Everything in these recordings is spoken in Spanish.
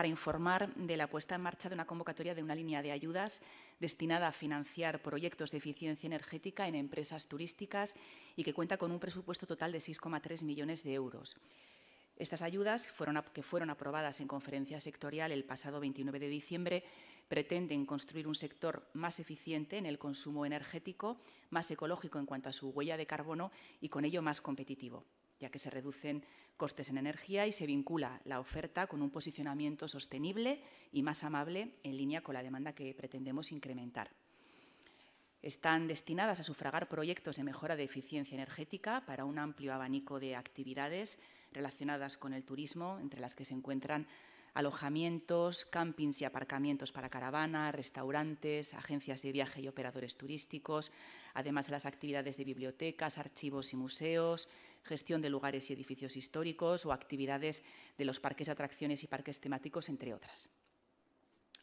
para informar de la puesta en marcha de una convocatoria de una línea de ayudas destinada a financiar proyectos de eficiencia energética en empresas turísticas y que cuenta con un presupuesto total de 6,3 millones de euros. Estas ayudas, que fueron aprobadas en conferencia sectorial el pasado 29 de diciembre, pretenden construir un sector más eficiente en el consumo energético, más ecológico en cuanto a su huella de carbono y con ello más competitivo ya que se reducen costes en energía y se vincula la oferta con un posicionamiento sostenible y más amable en línea con la demanda que pretendemos incrementar. Están destinadas a sufragar proyectos de mejora de eficiencia energética para un amplio abanico de actividades relacionadas con el turismo, entre las que se encuentran alojamientos, campings y aparcamientos para caravana, restaurantes, agencias de viaje y operadores turísticos, además de las actividades de bibliotecas, archivos y museos, gestión de lugares y edificios históricos o actividades de los parques de atracciones y parques temáticos, entre otras.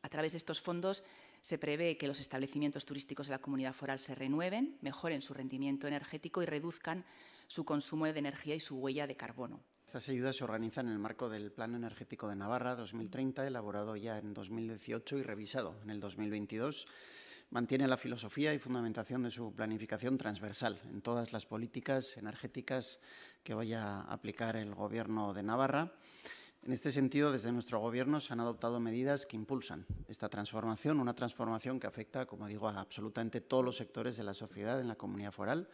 A través de estos fondos se prevé que los establecimientos turísticos de la comunidad foral se renueven, mejoren su rendimiento energético y reduzcan su consumo de energía y su huella de carbono. Estas ayudas se organizan en el marco del Plan Energético de Navarra 2030, elaborado ya en 2018 y revisado en el 2022. Mantiene la filosofía y fundamentación de su planificación transversal en todas las políticas energéticas que vaya a aplicar el Gobierno de Navarra. En este sentido, desde nuestro Gobierno se han adoptado medidas que impulsan esta transformación, una transformación que afecta, como digo, a absolutamente todos los sectores de la sociedad en la comunidad foral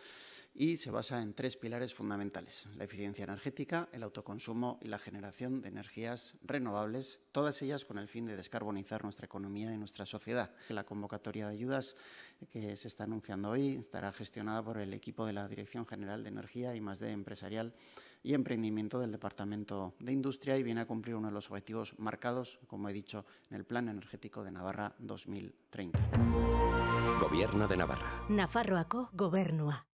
y se basa en tres pilares fundamentales, la eficiencia energética, el autoconsumo y la generación de energías renovables, todas ellas con el fin de descarbonizar nuestra economía y nuestra sociedad. La convocatoria de ayudas que se está anunciando hoy estará gestionada por el equipo de la Dirección General de Energía y más de Empresarial y Emprendimiento del Departamento de Industria y viene a cumplir uno de los objetivos marcados, como he dicho, en el Plan Energético de Navarra 2030. Gobierno de Navarra. Nafarroaco, Gobernua.